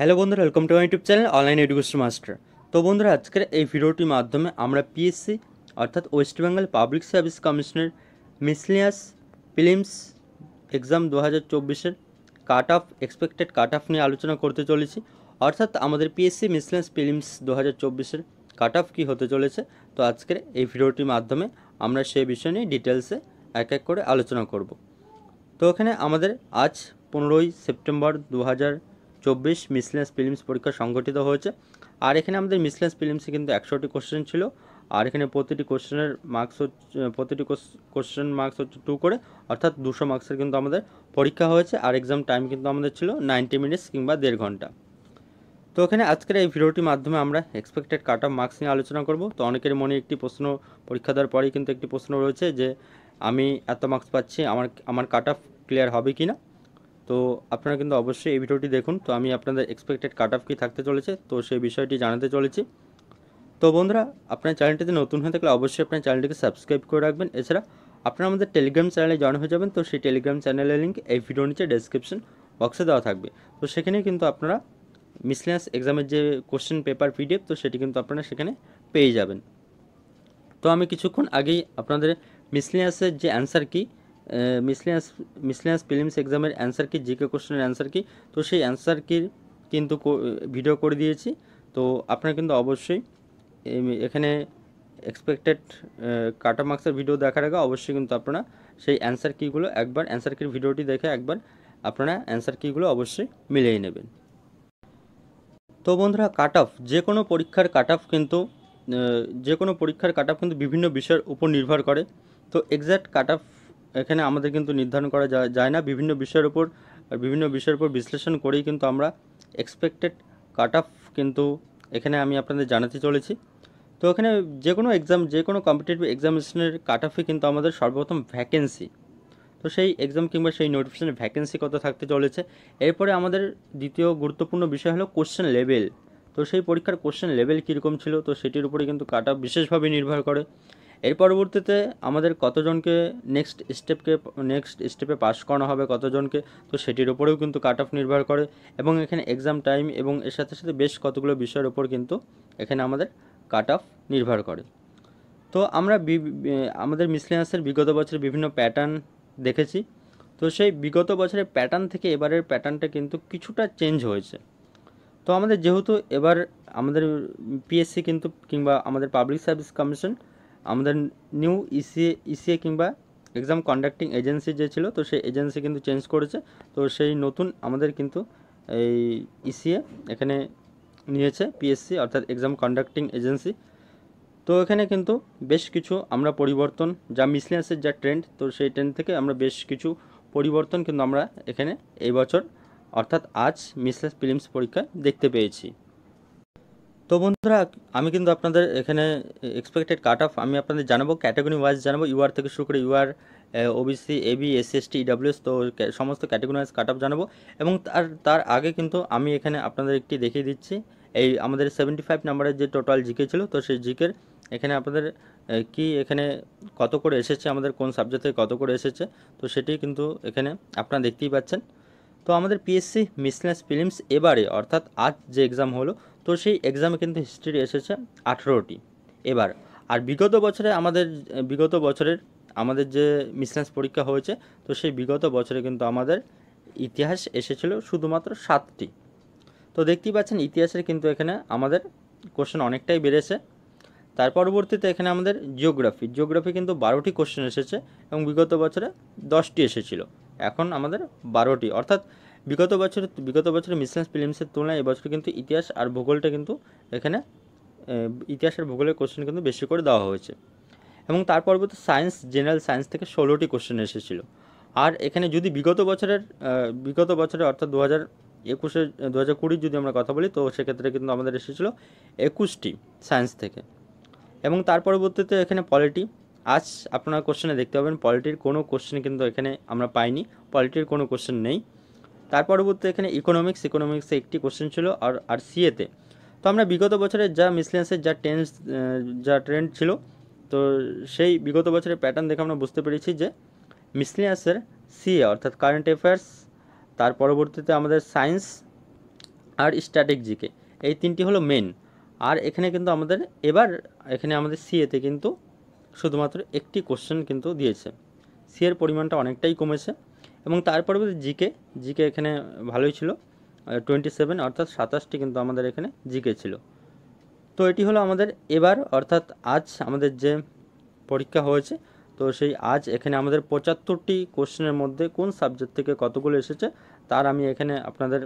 hello বন্ধুরা welcome to YouTube channel online education master তো বন্ধুরা আজকের এই ভিডিওটির মাধ্যমে আমরা পিএসসি অর্থাৎ ওয়েস্ট বেঙ্গল পাবলিক সার্ভিস কমিশনের মিসলিয়াস ফিলিমস এক্সাম দু হাজার চব্বিশের cut off expected cut off নিয়ে আলোচনা করতে চলেছি অর্থাৎ আমাদের পিএসসি মিসলিয়াস ফিলিমস দু হাজার চব্বিশের কাট অফ কী হতে চলেছে তো আজকের এই ভিডিওটির মাধ্যমে আমরা সেই বিষয় নিয়ে ডিটেলসে এক এক করে আলোচনা করব তো ওখানে আমাদের আজ পনেরোই সেপ্টেম্বর দু হাজার চব্বিশ মিসলেন্স ফিলিমস পরীক্ষা সংগঠিত হয়েছে আর এখানে আমাদের মিসলেন্স ফিলিমসে কিন্তু একশোটি কোশ্চেন ছিল আর এখানে প্রতিটি কোশ্চেনের মার্কস হচ্ছে প্রতিটি কোশ্চেন মার্কস হচ্ছে টু করে অর্থাৎ দুশো মার্কসের কিন্তু আমাদের পরীক্ষা হয়েছে আর এক্সাম টাইম কিন্তু আমাদের ছিল নাইনটি মিনিটস কিংবা দেড় ঘন্টা তো এখানে আজকের এই ভিডিওটির মাধ্যমে আমরা এক্সপেক্টেড কাট অফ মার্কস নিয়ে আলোচনা করব তো অনেকের মনে একটি প্রশ্ন পরীক্ষা দেওয়ার পরেই কিন্তু একটি প্রশ্ন রয়েছে যে আমি এত মার্কস পাচ্ছি আমার আমার কাট অফ ক্লিয়ার হবে কি না তো আপনারা কিন্তু অবশ্যই এই ভিডিওটি দেখুন তো আমি আপনাদের এক্সপেক্টেড কাট অফ কি থাকতে চলেছে তো সেই বিষয়টি জানাতে চলেছি তো বন্ধুরা আপনার চ্যানেলটিতে নতুন হয়ে থাকলে অবশ্যই আপনার চ্যানেলটিকে সাবস্ক্রাইব করে রাখবেন এছাড়া আপনারা আমাদের টেলিগ্রাম চ্যানেলে জয়েন হয়ে যাবেন তো সেই টেলিগ্রাম চ্যানেলের লিঙ্ক এই ভিডিও নিচে ডেসক্রিপশন বক্সে দেওয়া থাকবে তো সেখানে কিন্তু আপনারা মিসলেন্স এক্সামের যে কোশ্চেন পেপার পিডিএফ তো সেটি কিন্তু আপনারা সেখানে পেয়ে যাবেন তো আমি কিছুক্ষণ আগেই আপনাদের মিসলেন্সের যে অ্যান্সার কী মিসলিয়াস মিসলিয়াস প্রিলিমস এক্সামের অ্যান্সার কি জিকে কোশ্চেনের অ্যান্সার কি তো সেই অ্যান্সার কি কিন্তু ভিডিও করে দিয়েছি তো আপনারা কিন্তু অবশ্যই এখানে এক্সপেক্টেড কাটা মার্কসের ভিডিও দেখার আগে অবশ্যই কিন্তু আপনারা সেই অ্যান্সার কিগুলো একবার অ্যান্সার কির ভিডিওটি দেখে একবার আপনারা অ্যান্সার কিগুলো অবশ্যই মিলিয়ে নেবেন তো বন্ধুরা কাট অফ যে কোনো পরীক্ষার কাট অফ কিন্তু যে কোনো পরীক্ষার কাট অফ কিন্তু বিভিন্ন বিষয়ের উপর নির্ভর করে তো এক্স্যাক্ট কাট অফ এখানে আমাদের কিন্তু নির্ধারণ করা যায় না বিভিন্ন বিষয়ের উপর বিভিন্ন বিষয়ের উপর বিশ্লেষণ করেই কিন্তু আমরা এক্সপেক্টেড কাট অফ কিন্তু এখানে আমি আপনাদের জানাতে চলেছি তো এখানে যে কোনো এক্সাম যে কোনো কম্পিটিটিভ এক্সামিনেশনের কাট কিন্তু আমাদের সর্বপ্রথম ভ্যাকেন্সি তো সেই এক্সাম কিংবা সেই নোটিফিকেশনের ভ্যাকেন্সি কত থাকতে চলেছে এরপরে আমাদের দ্বিতীয় গুরুত্বপূর্ণ বিষয় হলো কোশ্চেন লেভেল তো সেই পরীক্ষার কোশ্চেন লেভেল কীরকম ছিল তো সেটির উপরে কিন্তু কাট অফ বিশেষভাবে নির্ভর করে এর পরবর্তীতে আমাদের কতজনকে নেক্সট স্টেপকে নেক্সট স্টেপে পাস করানো হবে কতজনকে তো সেটির ওপরেও কিন্তু কাট অফ নির্ভর করে এবং এখানে এক্সাম টাইম এবং এর সাথে সাথে বেশ কতগুলো বিষয়ের ওপর কিন্তু এখানে আমাদের কাট অফ নির্ভর করে তো আমরা আমাদের মিসলেনাসের বিগত বছরের বিভিন্ন প্যাটার্ন দেখেছি তো সেই বিগত বছরের প্যাটার্ন থেকে এবারের প্যাটার্নটা কিন্তু কিছুটা চেঞ্জ হয়েছে তো আমাদের যেহেতু এবার আমাদের পিএসসি কিন্তু কিংবা আমাদের পাবলিক সার্ভিস কমিশন আমাদের নিউ ইসিএ ইসিএ কিংবা এক্সাম কন্ডাক্টিং এজেন্সি যে ছিল তো সেই এজেন্সি কিন্তু চেঞ্জ করেছে তো সেই নতুন আমাদের কিন্তু এই ইসিএ e এখানে নিয়েছে পিএসসি অর্থাৎ এক্সাম কন্ডাক্টিং এজেন্সি তো এখানে কিন্তু বেশ কিছু আমরা পরিবর্তন যা মিসলেন্সের যা ট্রেন্ড তো সেই ট্রেন্ড থেকে আমরা বেশ কিছু পরিবর্তন কিন্তু আমরা এখানে এই বছর অর্থাৎ আজ মিসলেস প্রিলিমস পরীক্ষায় দেখতে পেয়েছি তো বন্ধুরা আমি কিন্তু আপনাদের এখানে এক্সপেক্টেড কাট অফ আমি আপনাদের জানাবো ক্যাটাগরি ওয়াইজ জানাবো ইউআর থেকে শুরু করে UR OBC AB SST EWS তো সমস্ত ক্যাটাগরি ওয়াইজ কাট অফ জানাবো এবং তার তার আগে কিন্তু আমি এখানে আপনাদের একটি দেখিয়ে দিচ্ছি এই আমাদের সেভেন্টি ফাইভ নাম্বারের যে টোটাল জিকে ছিল তো সেই জিকের এখানে আপনাদের কি এখানে কত করে এসেছে আমাদের কোন সাবজেক্টে কত করে এসেছে তো সেটি কিন্তু এখানে আপনারা দেখতেই পাচ্ছেন তো আমাদের পিএসসি মিসলেস ফিলিমস এবারে অর্থাৎ আজ যে এক্সাম হলো তো সেই এক্সামে কিন্তু হিস্ট্রি এসেছে আঠেরোটি এবার আর বিগত বছরে আমাদের বিগত বছরের আমাদের যে মিসলেন্স পরীক্ষা হয়েছে তো সেই বিগত বছরে কিন্তু আমাদের ইতিহাস এসেছিল শুধুমাত্র সাতটি তো দেখতেই পাচ্ছেন ইতিহাসের কিন্তু এখানে আমাদের কোশ্চেন অনেকটাই বেড়েছে তার পরবর্তীতে এখানে আমাদের জিওগ্রাফি জিওগ্রাফি কিন্তু বারোটি কোশ্চেন এসেছে এবং বিগত বছরে দশটি এসেছিল এখন আমাদের বারোটি অর্থাৎ বিগত বছর বিগত বছর মিসলেন্স প্রিলিমসের তুলনায় এবছর কিন্তু ইতিহাস আর ভূগোলটা কিন্তু এখানে ইতিহাস আর ভূগোলের কোশ্চেন কিন্তু বেশি করে দেওয়া হয়েছে এবং তার পরবর্তী সায়েন্স জেনারেল সায়েন্স থেকে ষোলোটি কোশ্চেন এসেছিলো আর এখানে যদি বিগত বছরের বিগত বছরে অর্থাৎ দু হাজার একুশে দু হাজার কুড়ির যদি আমরা কথা বলি তো সেক্ষেত্রে কিন্তু আমাদের এসেছিলো একুশটি সায়েন্স থেকে এবং তার পরবর্তীতে এখানে পলিটি আজ আপনারা কোশ্চেনে দেখতে পাবেন পলিটির কোনো কোশ্চেন কিন্তু এখানে আমরা পাইনি পলিটির কোনো কোশ্চেন নেই তার পরবর্তী এখানে ইকোনমিক্স ইকোনমিক্সে একটি কোশ্চেন ছিল আর আর সিএতে তো আমরা বিগত বছরের যা মিসলেন্সের যা ট্রেন্ডস যা ট্রেন্ড ছিল তো সেই বিগত বছরের প্যাটার্ন দেখে আমরা বুঝতে পেরেছি যে মিসলিয়াসের সিএ অর্থাৎ কারেন্ট অ্যাফেয়ার্স তার পরবর্তীতে আমাদের সায়েন্স আর স্ট্র্যাটেজিকে এই তিনটি হলো মেন আর এখানে কিন্তু আমাদের এবার এখানে আমাদের সিএতে কিন্তু শুধুমাত্র একটি কোশ্চেন কিন্তু দিয়েছে সি এর পরিমাণটা অনেকটাই কমেছে এবং তার পরবর্তী জিকে জিকে এখানে ভালোই ছিল টোয়েন্টি সেভেন অর্থাৎ সাতাশটি কিন্তু আমাদের এখানে জিকে ছিল তো এটি হলো আমাদের এবার অর্থাৎ আজ আমাদের যে পরীক্ষা হয়েছে তো সেই আজ এখানে আমাদের পঁচাত্তরটি কোশ্চেনের মধ্যে কোন সাবজেক্ট থেকে কতগুলো এসেছে তার আমি এখানে আপনাদের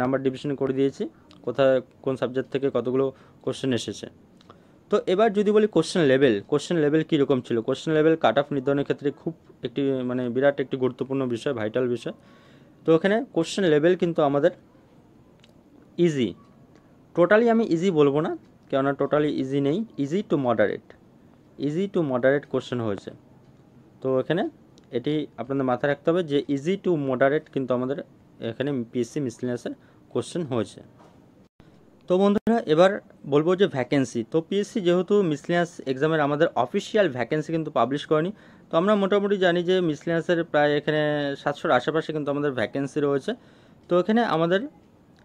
নাম্বার ডিভিশন করে দিয়েছি কোথায় কোন সাবজেক্ট থেকে কতগুলো কোশ্চেন এসেছে তো এবার যদি বলি কোশ্চেন লেভেল কোশ্চেন লেভেল কীরকম ছিল কোশ্চেন লেভেল কাট অফ নির্ধারণের ক্ষেত্রে খুব একটি মানে বিরাট একটি গুরুত্বপূর্ণ বিষয় ভাইটাল বিষয় তো এখানে কোশ্চেন লেভেল কিন্তু আমাদের ইজি টোটালি আমি ইজি বলবো না কেননা টোটালি ইজি নেই easy to moderate easy to moderate question হয়েছে তো এখানে এটি আপনাদের মাথায় রাখতে হবে যে ইজি টু মডারেট কিন্তু আমাদের এখানে পিএসসি মিসলিনিয়াসের কোশ্চেন হয়েছে তো বন্ধুরা এবার বলবো যে ভ্যাকেন্সি তো পিএসসি যেহেতু মিসলিয়াস এক্সামের আমাদের অফিসিয়াল ভ্যাকেন্সি কিন্তু পাবলিশ করেনি তো আমরা মোটামুটি জানি যে মিসলিয়াসের প্রায় এখানে সাতশোর আশেপাশে কিন্তু আমাদের ভ্যাকেন্সি রয়েছে তো এখানে আমাদের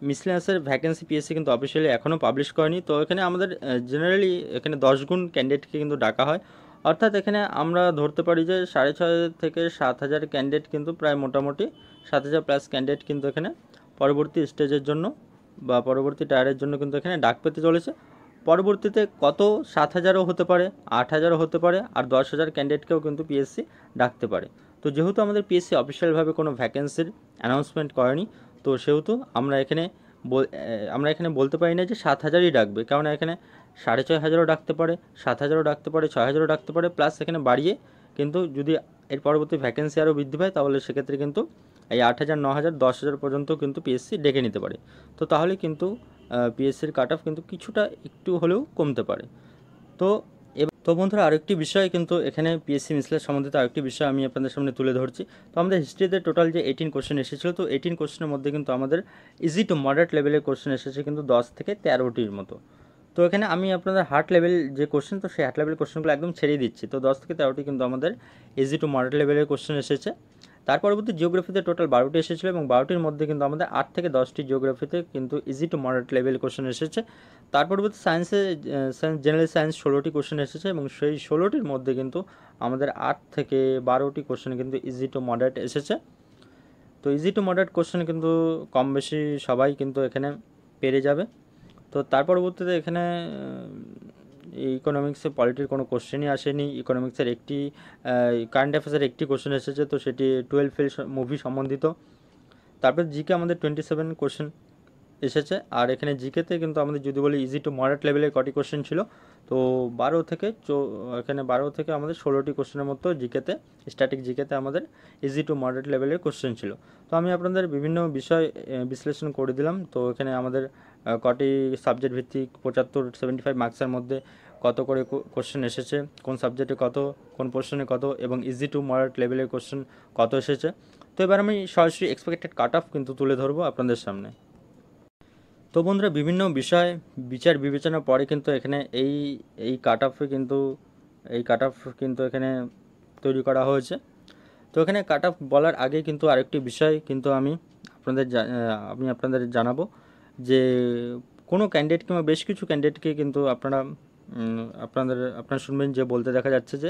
মিসলিয়াসের ভ্যাকেন্সি পিএসসি কিন্তু অফিসিয়ালি এখনও পাবলিশ করেনি তো এখানে আমাদের জেনারেলি এখানে দশগুণ ক্যান্ডিডেটকে কিন্তু ডাকা হয় অর্থাৎ এখানে আমরা ধরতে পারি যে সাড়ে ছয় থেকে সাত হাজার ক্যান্ডিডেট কিন্তু প্রায় মোটামুটি সাত হাজার প্লাস ক্যান্ডিডেট কিন্তু এখানে পরবর্তী স্টেজের জন্য বা পরবর্তী টায়ারের জন্য কিন্তু এখানে ডাক পেতে চলেছে পরবর্তীতে কত সাত হাজারও হতে পারে আট হাজারও হতে পারে আর দশ হাজার ক্যান্ডিডেটকেও কিন্তু পিএসসি ডাকতে পারে তো যেহেতু আমাদের পিএসসি অফিসিয়ালভাবে কোনো ভ্যাকেন্সির অ্যানাউন্সমেন্ট করেনি তো সেহেতু আমরা এখানে আমরা এখানে বলতে পারি না যে সাত হাজারই ডাকবে কেননা এখানে সাড়ে ছয় হাজারও ডাকতে পারে সাত হাজারও ডাকতে পারে ছয় হাজারও ডাকতে পারে প্লাস এখানে বাড়িয়ে কিন্তু যদি এর পরবর্তী ভ্যাকেন্সি আরও বৃদ্ধি পায় তাহলে সেক্ষেত্রে কিন্তু এই আট হাজার ন হাজার দশ হাজার পর্যন্ত কিন্তু পিএসসি ডেকে নিতে পারে তো তাহলে কিন্তু পিএসসির কাট অফ কিন্তু কিছুটা একটু হলেও কমতে পারে তো তো বন্ধুরা আরেকটি বিষয় কিন্তু এখানে পিএসসি মিসলের সম্বন্ধিত আরেকটি বিষয় আমি আপনাদের সামনে তুলে ধরছি তো আমাদের হিস্ট্রিতে টোটাল যে এইটিন কোশ্চেন এসেছিলো তো এইটিন কোশ্চেনের মধ্যে কিন্তু আমাদের ইজি টু মডারেট লেভেলের কোশ্চেন এসেছে কিন্তু দশ থেকে তেরোটির মতো তো এখানে আমি আপনাদের হার্ট লেভেল যে কোশ্চেন তো সেই হার্ট লেভেল কোশ্চেনগুলো একদম ছেড়ে দিচ্ছি তো দশ থেকে তেরোটি কিন্তু আমাদের ইজি টু মডারেট লেভেলের কোশ্চেন এসেছে তার পরবর্তী জিওগ্রাফিতে টোটাল বারোটি এসেছিলো এবং বারোটির মধ্যে কিন্তু আমাদের আট থেকে দশটি জিওগ্রাফিতে কিন্তু easy to moderate level question এসেছে তার পরবর্তী সায়েন্সে জেনারেল সায়েন্স ষোলোটি কোশ্চেন এসেছে এবং সেই ষোলোটির মধ্যে কিন্তু আমাদের আট থেকে বারোটি কোশ্চেন কিন্তু ইজি টু মডারেট এসেছে তো ইজি টু মডারেট কোশ্চেন কিন্তু কম বেশি সবাই কিন্তু এখানে পেরে যাবে তো তার পরবর্তীতে এখানে ইকোনমিক্সে পলিটির কোনো কোশ্চেনই আসেনি ইকোনমিক্সের একটি কারেন্ট অ্যাফেয়ার্সের একটি কোশ্চেন এসেছে তো সেটি টুয়েলভ ফেল মুভি সম্বন্ধিত তারপর জিকে আমাদের টোয়েন্টি সেভেন কোশ্চেন এসেছে আর এখানে জিকেতে কিন্তু আমাদের যদি বলি ইজি টু মডারেট লেভেলের কটি কোশ্চেন ছিল তো বারো থেকে এখানে বারো থেকে আমাদের ষোলোটি কোশ্চেনের মতো জিকেতে স্ট্যাটিক জিকেতে আমাদের ইজি টু মডারেট লেভেলের কোশ্চেন ছিল তো আমি আপনাদের বিভিন্ন বিষয় বিশ্লেষণ করে দিলাম তো এখানে আমাদের কটি সাবজেক্ট ভিত্তিক পঁচাত্তর সেভেন্টি ফাইভ মার্ক্সের মধ্যে কত করে কোশ্চেন এসেছে কোন সাবজেক্টে কত কোন পোর্শনে কত এবং ইজি টু মডারেট লেভেলের কোশ্চেন কত এসেছে তো এবার আমি সরাসরি এক্সপেক্টেড কাট অফ কিন্তু তুলে ধরবো আপনাদের সামনে তো বন্ধুরা বিভিন্ন বিষয় বিচার বিবেচনা পরে কিন্তু এখানে এই এই কাট অফে কিন্তু এই কাট অফ কিন্তু এখানে তৈরি করা হয়েছে তো এখানে কাট অফ বলার আগে কিন্তু আরেকটি বিষয় কিন্তু আমি আপনাদের আমি আপনাদের জানাবো যে কোনো ক্যান্ডিডেট কিংবা বেশ কিছু ক্যান্ডিডেটকে কিন্তু আপনারা আপনাদের আপনারা শুনবেন যে বলতে দেখা যাচ্ছে যে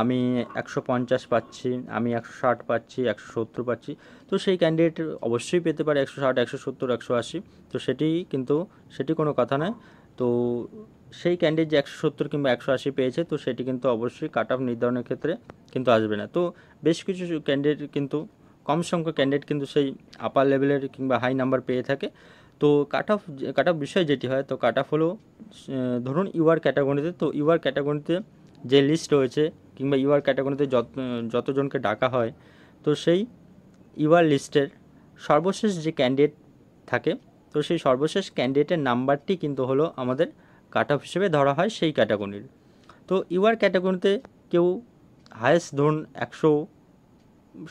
আমি একশো পঞ্চাশ পাচ্ছি আমি একশো ষাট পাচ্ছি একশো সত্তর পাচ্ছি তো সেই ক্যান্ডিডেট অবশ্যই পেতে পারে একশো ষাট একশো সত্তর একশো আশি তো সেটি কিন্তু সেটি কোনো কথা নয় তো সেই ক্যান্ডিডেট যে একশো সত্তর কিংবা একশো আশি পেয়েছে তো সেটি কিন্তু অবশ্যই কাট অফ নির্ধারণের ক্ষেত্রে কিন্তু আসবে না তো বেশ কিছু ক্যান্ডিডেট কিন্তু কম সংখ্যক ক্যান্ডিডেট কিন্তু সেই আপার লেভেলের কিংবা হাই নাম্বার পেয়ে থাকে তো কাট অফ কাট অফ বিষয় যেটি হয় তো কাট অফ হলো ধরুন ইউআর ক্যাটাগরিতে তো ইউআর ক্যাটাগরিতে যে লিস্ট রয়েছে কিংবা ইউআর ক্যাটাগরিতে যত যতজনকে ডাকা হয় তো সেই ইউআর লিস্টের সর্বশেষ যে ক্যান্ডিডেট থাকে তো সেই সর্বশেষ ক্যান্ডিডেটের নাম্বারটি কিন্তু হলো আমাদের কাট অফ হিসেবে ধরা হয় সেই ক্যাটাগরির তো ইউআর ক্যাটাগরিতে কেউ হায়েস্ট ধরুন একশো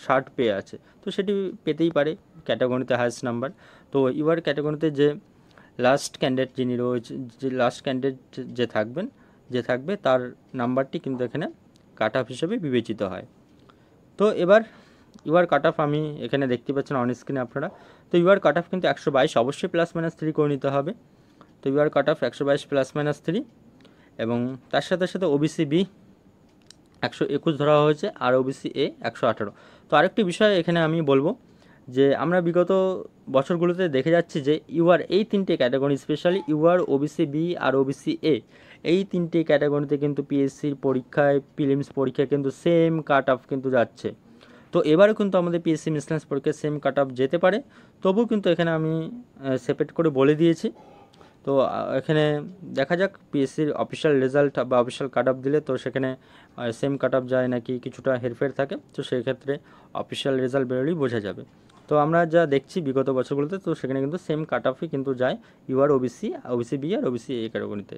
ষাট পেয়ে আছে তো সেটি পেতেই পারে ক্যাটাগরিতে হায়েস্ট নাম্বার তো এবার ক্যাটাগরিতে যে লাস্ট ক্যান্ডিডেট যিনি রয়েছে যে লাস্ট ক্যান্ডিডেট যে থাকবেন যে থাকবে তার নাম্বারটি কিন্তু এখানে কাট অফ হিসেবে বিবেচিত হয় তো এবার ইউআর কাট অফ আমি এখানে দেখতে পাচ্ছেন অন স্ক্রিনে আপনারা তো ইউআর কাট অফ কিন্তু একশো বাইশ অবশ্যই প্লাস মাইনাস থ্রি করে নিতে হবে তো ইউআর কাট অফ একশো বাইশ প্লাস মাইনাস থ্রি এবং তার সাথে সাথে ওবিসি বি একশো একুশ ধরা হয়েছে আর ওবিসি এ একশো আঠেরো তো আরেকটি বিষয় এখানে আমি বলবো যে আমরা বিগত বছরগুলোতে দেখে যাচ্ছি যে ইউআর এই তিনটে category specially UR OBC B আর ওবিসি এ এই তিনটে ক্যাটাগরিতে কিন্তু পিএসসির পরীক্ষায় প্রিলিমস পরীক্ষায় কিন্তু সেম কাট অফ কিন্তু যাচ্ছে তো এবারও কিন্তু আমাদের পিএসসি মিসলেন্স পরীক্ষায় সেম কাট অফ যেতে পারে তবু কিন্তু এখানে আমি সেপারেট করে বলে দিয়েছি তো এখানে দেখা যাক পিএসসির অফিসিয়াল রেজাল্ট বা অফিসিয়াল কাট অফ দিলে তো সেখানে সেম কাট অফ যায় নাকি কিছুটা হেরফের থাকে তো সেই ক্ষেত্রে অফিসিয়াল রেজাল্ট বেরোলেই বোঝা যাবে তো আমরা যা দেখছি বিগত বছরগুলোতে তো সেখানে কিন্তু সেম কাট অফই কিন্তু যায় U R OBC OBC B আর ওবিসি এ ক্যাটাগরিতে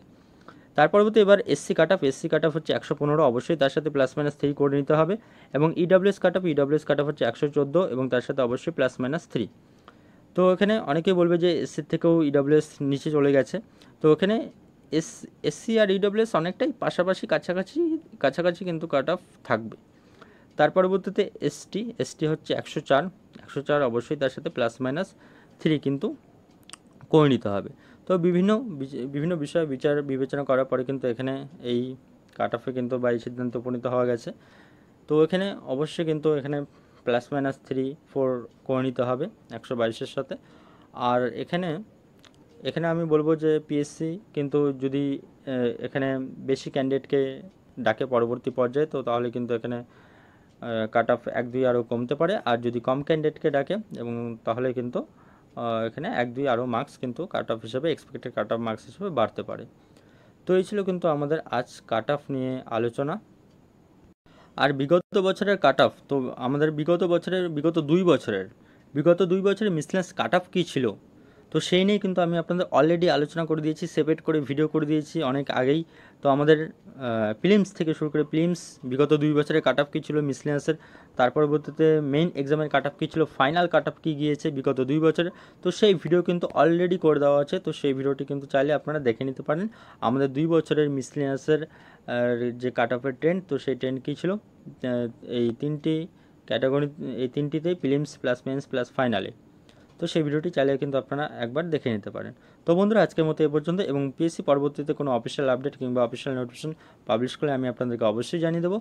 তার পরবর্তী এবার SC cut off SC cut off হচ্ছে একশো পনেরো অবশ্যই তার সাথে প্লাস মাইনাস থ্রি করে নিতে হবে এবং EWS cut off EWS cut off হচ্ছে একশো চোদ্দো এবং তার সাথে অবশ্যই প্লাস মাইনাস থ্রি তো এখানে অনেকেই বলবে যে এসসির থেকেও ইডব্লিউএস e নিচে চলে গেছে তো এখানে এস এসসি আর ইডব্লিউএস e অনেকটাই পাশাপাশি কাছাকাছি কাছাকাছি কিন্তু কাট অফ থাকবে তার পরবর্তীতে এসটি এসটি হচ্ছে একশো চার একশো চার অবশ্যই তার সাথে প্লাস মাইনাস থ্রি কিন্তু করে নিতে হবে তো বিভিন্ন বিভিন্ন বিষয়ে বিচার বিবেচনা করার পরে কিন্তু এখানে এই কাট অফে কিন্তু বা এই সিদ্ধান্ত উপনীত হওয়া গেছে তো এখানে অবশ্যই কিন্তু এখানে প্লাস মাইনাস থ্রি ফোর করে নিতে হবে একশো বাইশের সাথে আর এখানে এখানে আমি বলবো যে পিএসসি কিন্তু যদি এখানে বেশি ক্যান্ডিডেটকে ডাকে পরবর্তী পর্যায়ে তো তাহলে কিন্তু এখানে কাট অফ এক দুই আরও কমতে পারে আর যদি কম ক্যান্ডিডেটকে ডাকে এবং তাহলে কিন্তু এখানে এক দুই আরও মার্কস কিন্তু কাট অফ হিসেবে এক্সপেক্টেড কাট অফ মার্কস হিসেবে বাড়তে পারে তো এই ছিল কিন্তু আমাদের আজ কাট অফ নিয়ে আলোচনা আর বিগত বছরের কাট অফ তো আমাদের বিগত বছরের বিগত দুই বছরের বিগত দুই বছরের মিসলেন্স কাট অফ কী ছিল তো সেই নিয়ে কিন্তু আমি আপনাদের অলরেডি আলোচনা করে দিয়েছি সেপারেট করে ভিডিও করে দিয়েছি অনেক আগেই তো আমাদের ফিলিমস থেকে শুরু করে ফিলিমস বিগত দুই বছরের কাট অফ কী ছিল মিসলিয়াসের তার পরবর্তীতে মেইন এক্সামের কাট অফ কী ছিল ফাইনাল কাট অফ কী গিয়েছে বিগত দুই বছরে তো সেই ভিডিও কিন্তু অলরেডি করে দেওয়া আছে তো সেই ভিডিওটি কিন্তু চাইলে আপনারা দেখে নিতে পারেন আমাদের দুই বছরের মিসলিয়াসের যে কাট অফের ট্রেন্ড তো সেই ট্রেন্ড কী ছিল এই তিনটি ক্যাটাগরি এই তিনটিতেই ফিলিমস প্লাস মেন্স প্লাস ফাইনালে তো সেই ভিডিওটি চালিয়ে কিন্তু আপনারা একবার দেখে নিতে পারেন তো বন্ধুরা আজকের মতো এ পর্যন্ত এবং পিএসসি পরবর্তীতে কোনো অফিসিয়াল আপডেট কিংবা অফিসিয়াল নোটিফিকেশন পাবলিশ করলে আমি আপনাদেরকে অবশ্যই জানিয়ে দেবো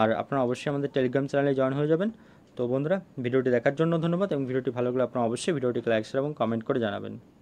আর আপনারা অবশ্যই আমাদের টেলিগ্রাম চ্যানেলে জয়েন হয়ে যাবেন তো বন্ধুরা ভিডিওটি দেখার জন্য ধন্যবাদ এবং ভিডিওটি ভালো লাগলে আপনারা অবশ্যই ভিডিওটিকে লাইক শেয়ার এবং কমেন্ট করে জানাবেন